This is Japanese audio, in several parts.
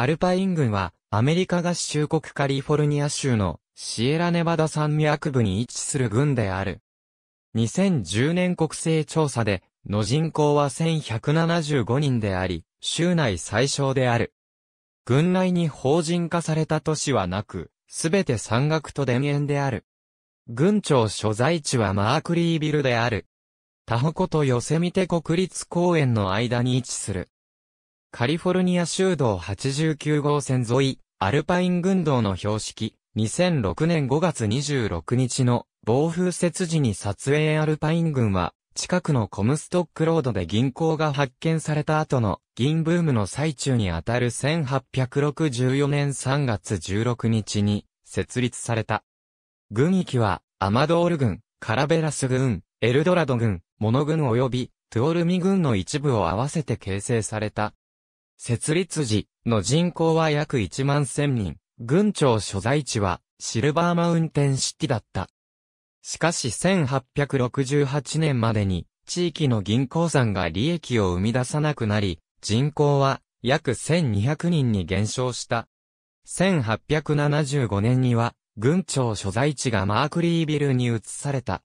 アルパイン軍は、アメリカ合衆国カリフォルニア州のシエラネバダ山脈部に位置する軍である。2010年国勢調査で、の人口は1175人であり、州内最小である。軍内に法人化された都市はなく、すべて山岳と田園である。軍庁所在地はマークリービルである。タホコとヨセミテ国立公園の間に位置する。カリフォルニア州道89号線沿い、アルパイン群道の標識、2006年5月26日の暴風雪時に撮影アルパイン群は、近くのコムストックロードで銀行が発見された後の銀ブームの最中にあたる1864年3月16日に設立された。軍域は、アマドール軍、カラベラス軍、エルドラド軍、モノ軍及び、トゥオルミ軍の一部を合わせて形成された設立時の人口は約1万1000人、郡庁所在地はシルバーマウンテンシティだった。しかし1868年までに地域の銀行山が利益を生み出さなくなり、人口は約1200人に減少した。1875年には、郡庁所在地がマークリービルに移された。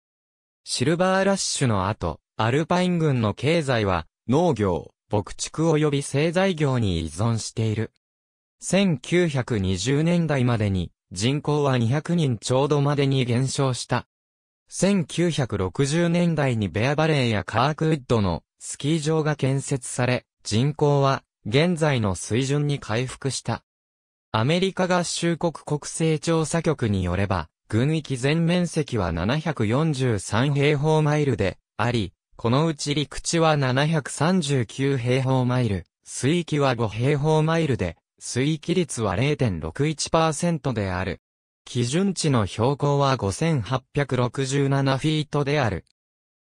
シルバーラッシュの後、アルパイン軍の経済は農業、牧畜及び製材業に依存している。1920年代までに人口は200人ちょうどまでに減少した。1960年代にベアバレーやカークウッドのスキー場が建設され、人口は現在の水準に回復した。アメリカ合衆国国勢調査局によれば、軍域全面積は743平方マイルであり、このうち陸地は739平方マイル、水域は5平方マイルで、水域率は0.61%である。基準値の標高は5867フィートである。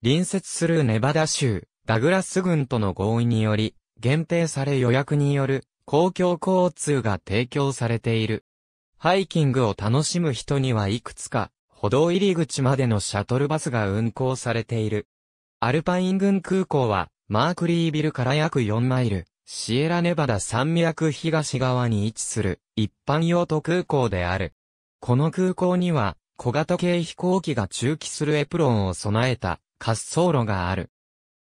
隣接するネバダ州、ダグラス郡との合意により、限定され予約による公共交通が提供されている。ハイキングを楽しむ人にはいくつか、歩道入り口までのシャトルバスが運行されている。アルパイン群空港は、マークリービルから約4マイル、シエラネバダ山脈東側に位置する、一般用途空港である。この空港には、小型系飛行機が駐機するエプロンを備えた、滑走路がある。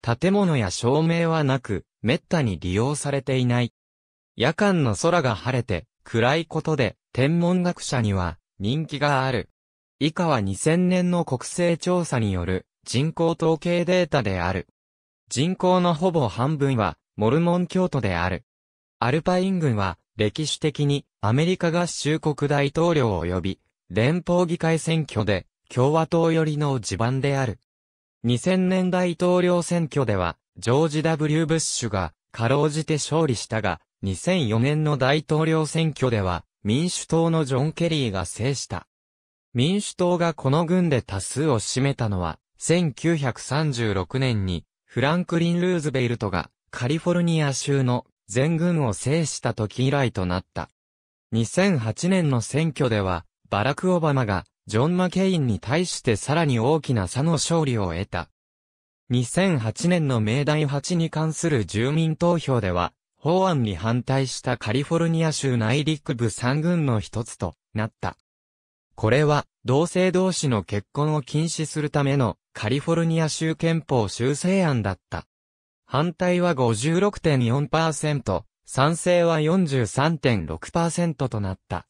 建物や照明はなく、滅多に利用されていない。夜間の空が晴れて、暗いことで、天文学者には、人気がある。以下は2000年の国勢調査による、人口統計データである。人口のほぼ半分は、モルモン教徒である。アルパイン軍は、歴史的に、アメリカ合衆国大統領及び、連邦議会選挙で、共和党寄りの地盤である。2000年大統領選挙では、ジョージ・ W・ ブッシュが、かろうじて勝利したが、2004年の大統領選挙では、民主党のジョン・ケリーが制した。民主党がこの軍で多数を占めたのは、1936年にフランクリン・ルーズベルトがカリフォルニア州の全軍を制した時以来となった。2008年の選挙では、バラク・オバマがジョン・マケインに対してさらに大きな差の勝利を得た。2008年の命題8に関する住民投票では、法案に反対したカリフォルニア州内陸部3軍の一つとなった。これは、同性同士の結婚を禁止するためのカリフォルニア州憲法修正案だった。反対は56.4%、賛成は43.6%となった。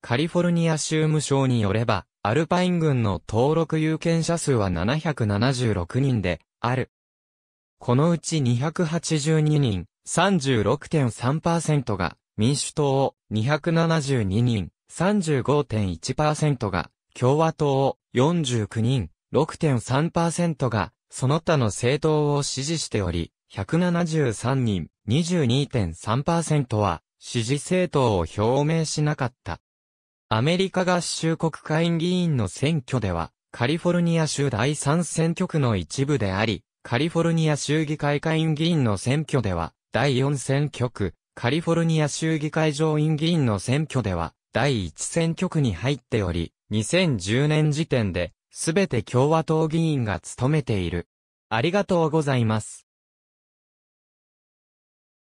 カリフォルニア州務省によれば、アルパイン軍の登録有権者数は776人で、ある。このうち282人、36.3%が民主党を、272人、35.1%が共和党を、49人、6.3%が、その他の政党を支持しており、173人、22.3%は、支持政党を表明しなかった。アメリカ合衆国会議員の選挙では、カリフォルニア州第3選挙区の一部であり、カリフォルニア州議会会議員の選挙では、第4選挙区、カリフォルニア州議会上院議員の選挙では、第1選挙区に入っており、2010年時点で、すべて共和党議員が務めている。ありがとうございます。